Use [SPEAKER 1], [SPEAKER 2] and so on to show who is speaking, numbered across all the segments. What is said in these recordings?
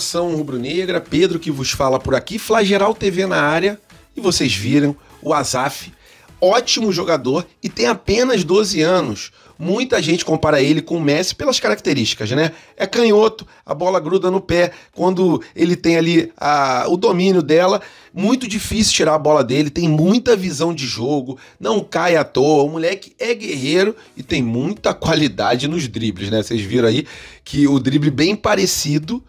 [SPEAKER 1] Nação Rubro-Negra, Pedro que vos fala por aqui, Flageral TV na área, e vocês viram o Azaf, ótimo jogador e tem apenas 12 anos. Muita gente compara ele com o Messi pelas características, né? É canhoto, a bola gruda no pé, quando ele tem ali a, o domínio dela, muito difícil tirar a bola dele, tem muita visão de jogo, não cai à toa, o moleque é guerreiro e tem muita qualidade nos dribles, né? Vocês viram aí que o drible bem parecido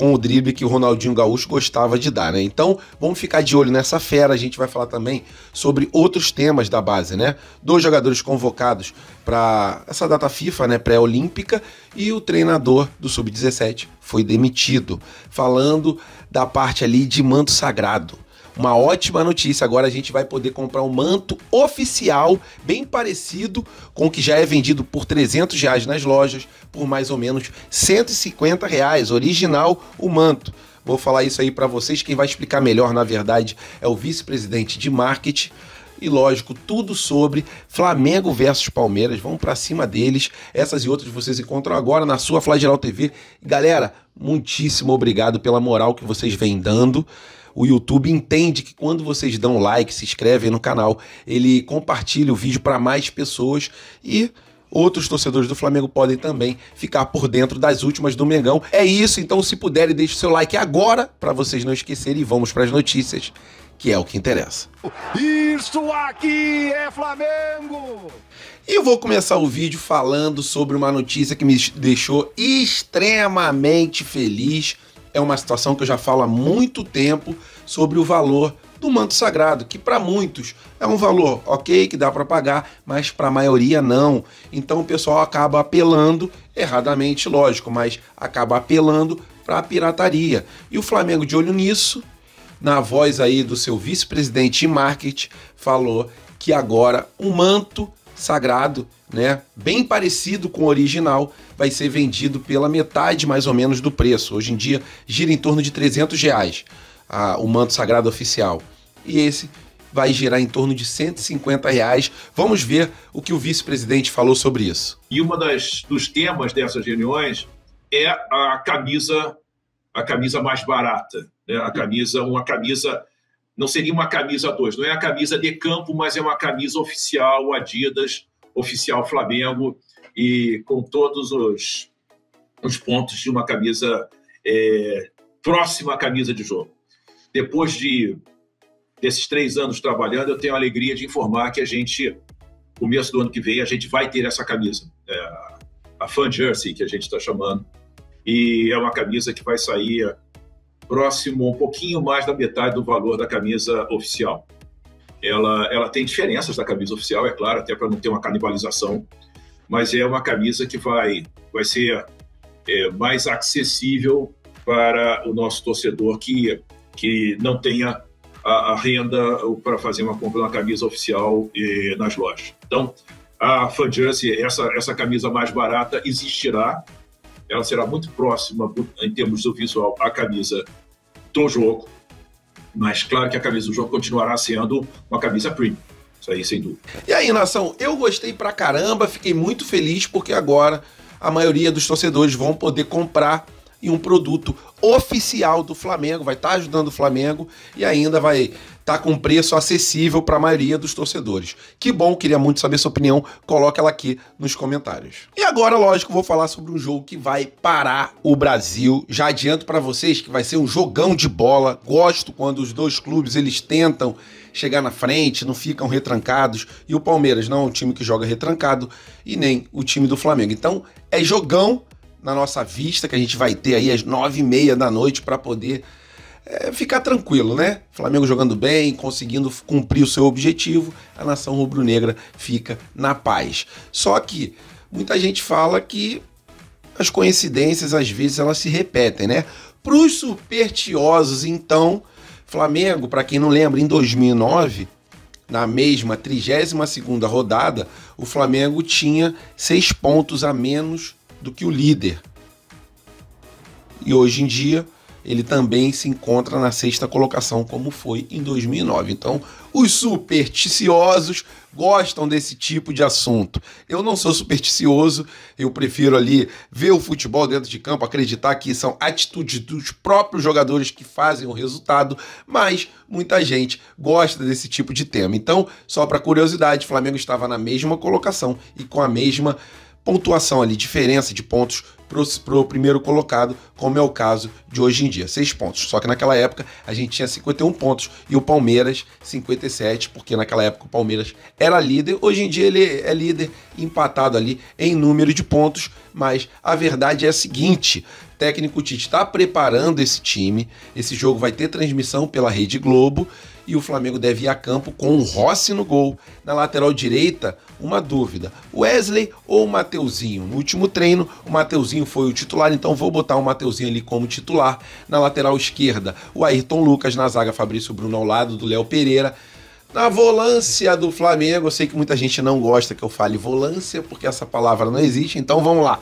[SPEAKER 1] com o drible que o Ronaldinho Gaúcho gostava de dar, né? Então, vamos ficar de olho nessa fera. A gente vai falar também sobre outros temas da base, né? Dois jogadores convocados para essa data FIFA, né, pré-olímpica, e o treinador do sub-17 foi demitido, falando da parte ali de manto sagrado. Uma ótima notícia, agora a gente vai poder comprar um manto oficial, bem parecido com o que já é vendido por 300 reais nas lojas, por mais ou menos 150 reais, original o manto. Vou falar isso aí para vocês, quem vai explicar melhor, na verdade, é o vice-presidente de marketing e lógico, tudo sobre Flamengo versus Palmeiras. Vamos para cima deles. Essas e outras vocês encontram agora na sua Flageral TV. Galera, muitíssimo obrigado pela moral que vocês vêm dando o YouTube entende que quando vocês dão like, se inscrevem no canal, ele compartilha o vídeo para mais pessoas e outros torcedores do Flamengo podem também ficar por dentro das últimas do Mengão. É isso, então se puderem, deixe seu like agora para vocês não esquecerem e vamos para as notícias, que é o que interessa.
[SPEAKER 2] Isso aqui é Flamengo!
[SPEAKER 1] E eu vou começar o vídeo falando sobre uma notícia que me deixou extremamente feliz é uma situação que eu já falo há muito tempo sobre o valor do manto sagrado, que para muitos é um valor ok, que dá para pagar, mas para a maioria não. Então o pessoal acaba apelando, erradamente, lógico, mas acaba apelando para a pirataria. E o Flamengo, de olho nisso, na voz aí do seu vice-presidente de marketing, falou que agora o manto sagrado, né, bem parecido com o original, vai ser vendido pela metade mais ou menos do preço. Hoje em dia gira em torno de 300 reais a, o manto sagrado oficial. E esse vai girar em torno de 150 reais. Vamos ver o que o vice-presidente falou sobre isso.
[SPEAKER 2] E uma das dos temas dessas reuniões é a camisa, a camisa mais barata, né? a camisa, uma camisa não seria uma camisa 2, não é a camisa de campo, mas é uma camisa oficial Adidas, oficial Flamengo, e com todos os, os pontos de uma camisa é, próxima à camisa de jogo. Depois de desses três anos trabalhando, eu tenho a alegria de informar que a gente, começo do ano que vem, a gente vai ter essa camisa, é, a Fan Jersey, que a gente está chamando, e é uma camisa que vai sair próximo, um pouquinho mais da metade do valor da camisa oficial. Ela, ela tem diferenças da camisa oficial, é claro, até para não ter uma canibalização, mas é uma camisa que vai, vai ser é, mais acessível para o nosso torcedor que, que não tenha a, a renda para fazer uma compra na camisa oficial é, nas lojas. Então, a Fan Jersey, essa, essa camisa mais barata, existirá ela será muito próxima, em termos do visual, à camisa do jogo. Mas claro que a camisa do jogo continuará sendo uma camisa premium. Isso aí, sem dúvida. E aí, nação, eu gostei
[SPEAKER 1] pra caramba, fiquei muito feliz porque agora a maioria dos torcedores vão poder comprar em um produto oficial do Flamengo, vai estar tá ajudando o Flamengo e ainda vai Tá com preço acessível para a maioria dos torcedores. Que bom, queria muito saber sua opinião, coloca ela aqui nos comentários. E agora, lógico, vou falar sobre um jogo que vai parar o Brasil. Já adianto para vocês que vai ser um jogão de bola. Gosto quando os dois clubes eles tentam chegar na frente, não ficam retrancados. E o Palmeiras não é um time que joga retrancado e nem o time do Flamengo. Então é jogão na nossa vista que a gente vai ter aí às nove e meia da noite para poder é, ficar tranquilo, né? Flamengo jogando bem, conseguindo cumprir o seu objetivo, a nação rubro-negra fica na paz. Só que muita gente fala que as coincidências às vezes elas se repetem, né? Para os supertiosos, então, Flamengo, para quem não lembra, em 2009, na mesma 32 rodada, o Flamengo tinha seis pontos a menos do que o líder. E hoje em dia, ele também se encontra na sexta colocação, como foi em 2009. Então, os supersticiosos gostam desse tipo de assunto. Eu não sou supersticioso, eu prefiro ali ver o futebol dentro de campo, acreditar que são atitudes dos próprios jogadores que fazem o resultado, mas muita gente gosta desse tipo de tema. Então, só para curiosidade, Flamengo estava na mesma colocação e com a mesma pontuação ali, diferença de pontos para o primeiro colocado, como é o caso de hoje em dia. Seis pontos. Só que naquela época a gente tinha 51 pontos e o Palmeiras 57, porque naquela época o Palmeiras era líder. Hoje em dia ele é líder empatado ali em número de pontos, mas a verdade é a seguinte: o técnico Tite está preparando esse time. Esse jogo vai ter transmissão pela Rede Globo e o Flamengo deve ir a campo com o Rossi no gol. Na lateral direita, uma dúvida: Wesley ou Mateuzinho? No último treino, o Mateuzinho foi o titular, então vou botar o Mateuzinho ali como titular. Na lateral esquerda, o Ayrton Lucas, na zaga, Fabrício Bruno ao lado do Léo Pereira. Na volância do Flamengo, eu sei que muita gente não gosta que eu fale volância, porque essa palavra não existe, então vamos lá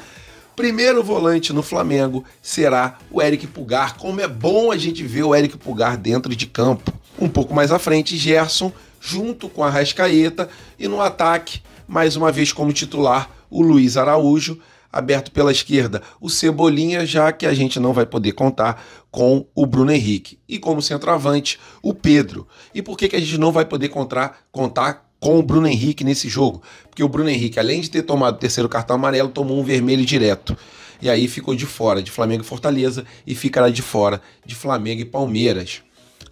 [SPEAKER 1] primeiro volante no Flamengo será o Eric Pugar. Como é bom a gente ver o Eric Pugar dentro de campo. Um pouco mais à frente, Gerson, junto com a Rascaeta, e no ataque, mais uma vez como titular, o Luiz Araújo, aberto pela esquerda, o Cebolinha, já que a gente não vai poder contar com o Bruno Henrique. E como centroavante, o Pedro. E por que, que a gente não vai poder contar, contar com o Bruno Henrique nesse jogo? Porque o Bruno Henrique, além de ter tomado o terceiro cartão amarelo, tomou um vermelho direto. E aí ficou de fora de Flamengo e Fortaleza e ficará de fora de Flamengo e Palmeiras.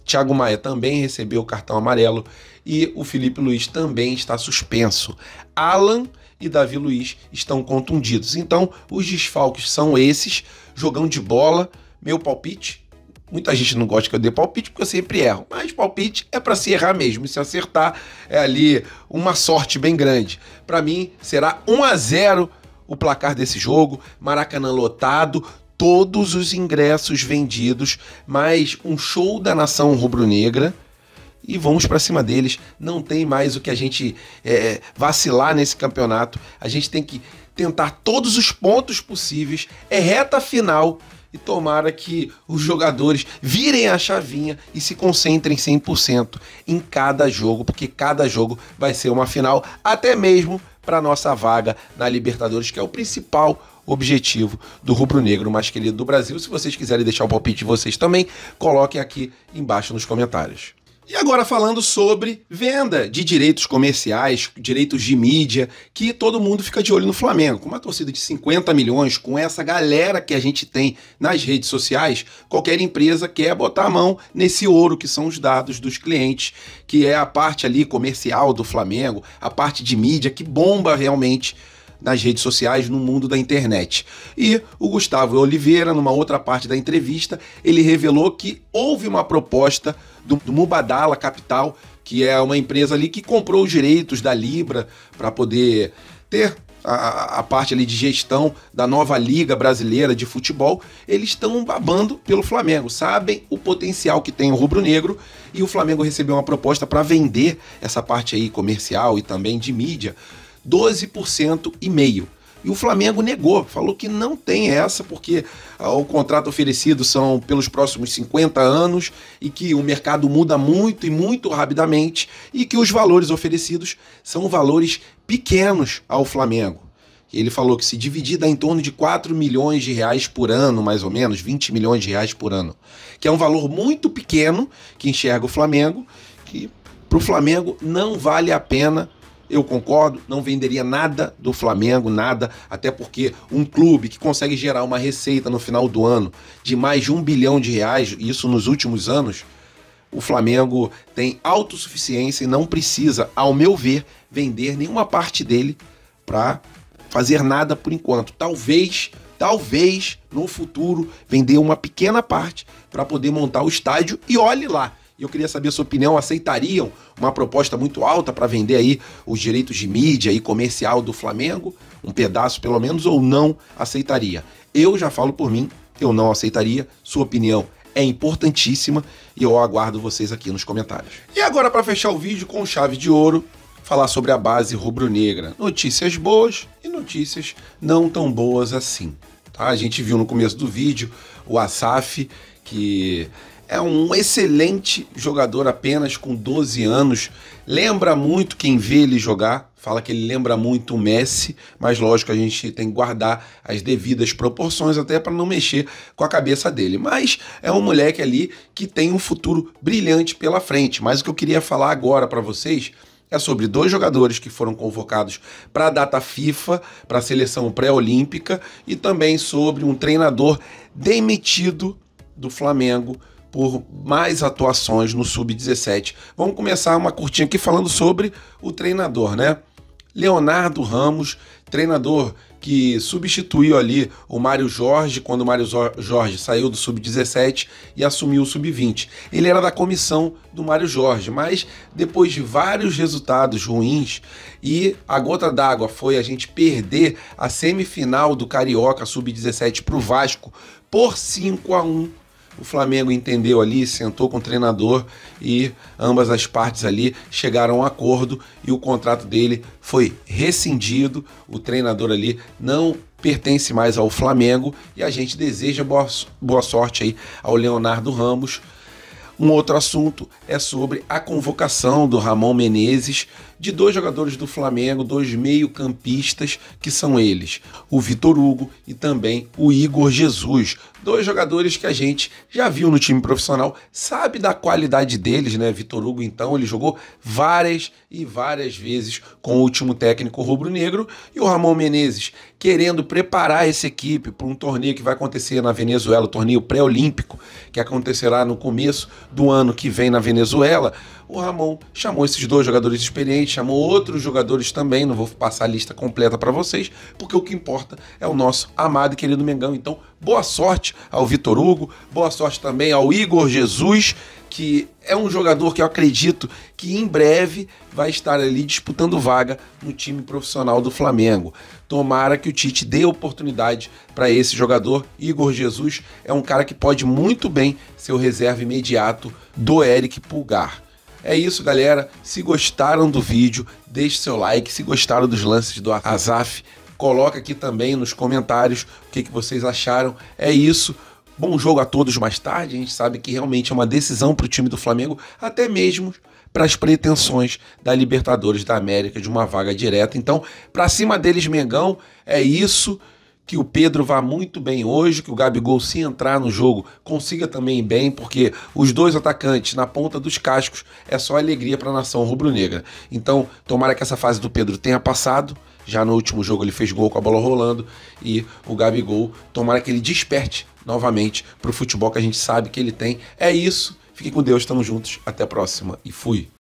[SPEAKER 1] Thiago Maia também recebeu o cartão amarelo e o Felipe Luiz também está suspenso. Alan e Davi Luiz estão contundidos. Então, os desfalques são esses. Jogão de bola, meu palpite. Muita gente não gosta que eu dê palpite porque eu sempre erro, mas palpite é para se errar mesmo. E se acertar, é ali uma sorte bem grande. Para mim, será 1 a 0 o placar desse jogo. Maracanã lotado, todos os ingressos vendidos, mais um show da nação rubro-negra. E vamos para cima deles. Não tem mais o que a gente é, é, vacilar nesse campeonato. A gente tem que tentar todos os pontos possíveis. É reta final e tomara que os jogadores virem a chavinha e se concentrem 100% em cada jogo, porque cada jogo vai ser uma final, até mesmo para nossa vaga na Libertadores, que é o principal objetivo do rubro-negro mais querido do Brasil. Se vocês quiserem deixar o palpite de vocês também, coloquem aqui embaixo nos comentários. E agora falando sobre venda de direitos comerciais, direitos de mídia, que todo mundo fica de olho no Flamengo. Com uma torcida de 50 milhões, com essa galera que a gente tem nas redes sociais, qualquer empresa quer botar a mão nesse ouro que são os dados dos clientes, que é a parte ali comercial do Flamengo, a parte de mídia que bomba realmente nas redes sociais, no mundo da internet. E o Gustavo Oliveira, numa outra parte da entrevista, ele revelou que houve uma proposta do, do Mubadala Capital, que é uma empresa ali que comprou os direitos da Libra para poder ter a, a, parte ali de gestão da nova Liga Brasileira de Futebol, eles estão babando pelo Flamengo, sabem o potencial que tem o rubro-negro e o Flamengo recebeu uma proposta para vender essa parte aí comercial e também de mídia 12% e meio. E o Flamengo negou, falou que não tem essa, porque ah, o contrato oferecido são pelos próximos 50 anos e que o mercado muda muito e muito rapidamente e que os valores oferecidos são valores pequenos ao Flamengo. Ele falou que se dividir dá em torno de 4 milhões de reais por ano, mais ou menos, 20 milhões de reais por ano, que é um valor muito pequeno que enxerga o Flamengo, que para o Flamengo não vale a pena eu concordo, não venderia nada do Flamengo, nada, até porque um clube que consegue gerar uma receita no final do ano de mais de um bilhão de reais, isso nos últimos anos, o Flamengo tem autossuficiência e não precisa, ao meu ver, vender nenhuma parte dele para fazer nada por enquanto. Talvez, talvez no futuro vender uma pequena parte para poder montar o estádio e olhe lá e eu queria saber a sua opinião. Aceitariam uma proposta muito alta para vender aí os direitos de mídia e comercial do Flamengo? Um pedaço pelo menos, ou não aceitaria? Eu já falo por mim, eu não aceitaria. Sua opinião é importantíssima e eu aguardo vocês aqui nos comentários. E agora, para fechar o vídeo com chave de ouro, falar sobre a base rubro-negra. Notícias boas e notícias não tão boas assim. Tá? A gente viu no começo do vídeo o Asaf, que é um excelente jogador apenas com 12 anos. Lembra muito quem vê ele jogar, fala que ele lembra muito o Messi, mas lógico a gente tem que guardar as devidas proporções até para não mexer com a cabeça dele. Mas é um moleque ali que tem um futuro brilhante pela frente. Mas o que eu queria falar agora para vocês é sobre dois jogadores que foram convocados para a data FIFA, para a seleção pré-olímpica e também sobre um treinador demitido do Flamengo por mais atuações no Sub-17. Vamos começar uma curtinha aqui falando sobre o treinador, né? Leonardo Ramos, treinador que substituiu ali o Mário Jorge quando o Mário Jorge saiu do sub-17 e assumiu o sub-20. Ele era da comissão do Mário Jorge, mas depois de vários resultados ruins e a gota d'água foi a gente perder a semifinal do Carioca sub-17 para o Vasco por 5 a 1 o Flamengo entendeu ali, sentou com o treinador e ambas as partes ali chegaram a um acordo e o contrato dele foi rescindido. O treinador ali não pertence mais ao Flamengo e a gente deseja boa, boa sorte aí ao Leonardo Ramos. Um outro assunto é sobre a convocação do Ramon Menezes de dois jogadores do Flamengo, dois meio-campistas, que são eles, o Vitor Hugo e também o Igor Jesus, dois jogadores que a gente já viu no time profissional, sabe da qualidade deles, né? Vitor Hugo, então, ele jogou várias e várias vezes com o último técnico rubro-negro e o Ramon Menezes, querendo preparar essa equipe para um torneio que vai acontecer na Venezuela, o torneio pré-olímpico, que acontecerá no começo do ano que vem na Venezuela. O Ramon chamou esses dois jogadores experientes, chamou outros jogadores também, não vou passar a lista completa para vocês, porque o que importa é o nosso amado e querido Mengão. Então, Boa sorte ao Vitor Hugo, boa sorte também ao Igor Jesus, que é um jogador que eu acredito que em breve vai estar ali disputando vaga no time profissional do Flamengo. Tomara que o Tite dê oportunidade para esse jogador. Igor Jesus é um cara que pode muito bem ser o reserva imediato do Eric Pulgar. É isso, galera. Se gostaram do vídeo, deixe seu like. Se gostaram dos lances do Azaf, Coloca aqui também nos comentários o que, que vocês acharam. É isso. Bom jogo a todos mais tarde. A gente sabe que realmente é uma decisão para o time do Flamengo, até mesmo para as pretensões da Libertadores da América de uma vaga direta. Então, para cima deles, Mengão, é isso. Que o Pedro vá muito bem hoje, que o Gabigol, se entrar no jogo, consiga também bem, porque os dois atacantes na ponta dos cascos é só alegria para a nação rubro-negra. Então, tomara que essa fase do Pedro tenha passado já no último jogo ele fez gol com a bola rolando e o Gabigol tomara que ele desperte
[SPEAKER 2] novamente para o futebol que a gente sabe que ele tem. É isso. Fiquem com Deus, estamos juntos. Até a próxima e fui.